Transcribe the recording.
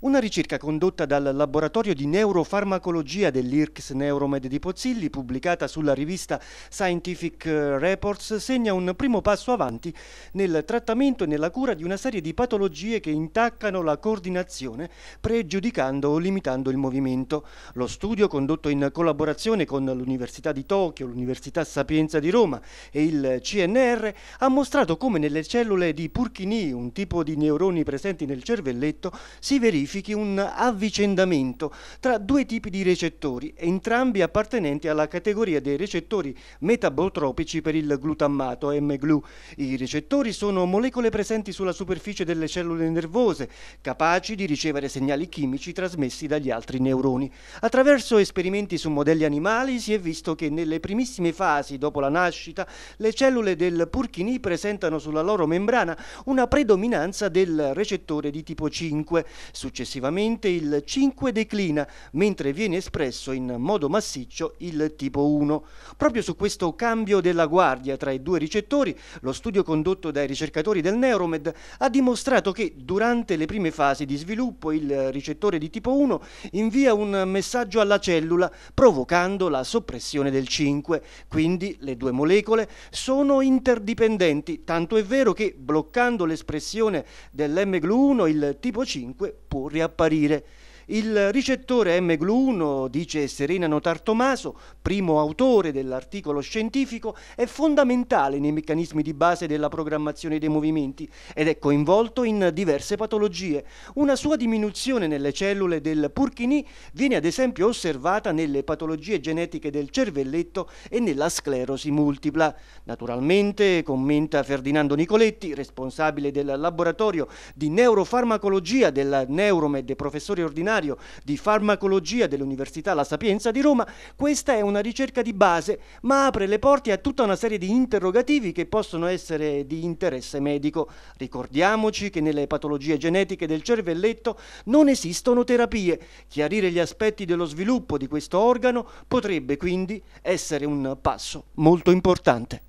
Una ricerca condotta dal laboratorio di neurofarmacologia dell'IRCS Neuromed di Pozzilli, pubblicata sulla rivista Scientific eh, Reports, segna un primo passo avanti nel trattamento e nella cura di una serie di patologie che intaccano la coordinazione, pregiudicando o limitando il movimento. Lo studio, condotto in collaborazione con l'Università di Tokyo, l'Università Sapienza di Roma e il CNR, ha mostrato come nelle cellule di Purkinje, un tipo di neuroni presenti nel cervelletto, si verifica verifichi un avvicendamento tra due tipi di recettori, entrambi appartenenti alla categoria dei recettori metabotropici per il glutammato MGlu. I recettori sono molecole presenti sulla superficie delle cellule nervose, capaci di ricevere segnali chimici trasmessi dagli altri neuroni. Attraverso esperimenti su modelli animali si è visto che nelle primissime fasi dopo la nascita le cellule del Purkinì presentano sulla loro membrana una predominanza del recettore di tipo 5. Successivamente Successivamente il 5 declina, mentre viene espresso in modo massiccio il tipo 1. Proprio su questo cambio della guardia tra i due ricettori, lo studio condotto dai ricercatori del Neuromed ha dimostrato che durante le prime fasi di sviluppo il ricettore di tipo 1 invia un messaggio alla cellula provocando la soppressione del 5. Quindi le due molecole sono interdipendenti, tanto è vero che bloccando l'espressione dell'Mglu1 il tipo 5 può riapparire il ricettore M. 1 dice Serena Tartomaso, primo autore dell'articolo scientifico, è fondamentale nei meccanismi di base della programmazione dei movimenti ed è coinvolto in diverse patologie. Una sua diminuzione nelle cellule del Purkinì viene ad esempio osservata nelle patologie genetiche del cervelletto e nella sclerosi multipla. Naturalmente, commenta Ferdinando Nicoletti, responsabile del laboratorio di neurofarmacologia della Neuromed, professore ordinario seminario di farmacologia dell'Università La Sapienza di Roma, questa è una ricerca di base, ma apre le porte a tutta una serie di interrogativi che possono essere di interesse medico. Ricordiamoci che nelle patologie genetiche del cervelletto non esistono terapie. Chiarire gli aspetti dello sviluppo di questo organo potrebbe quindi essere un passo molto importante.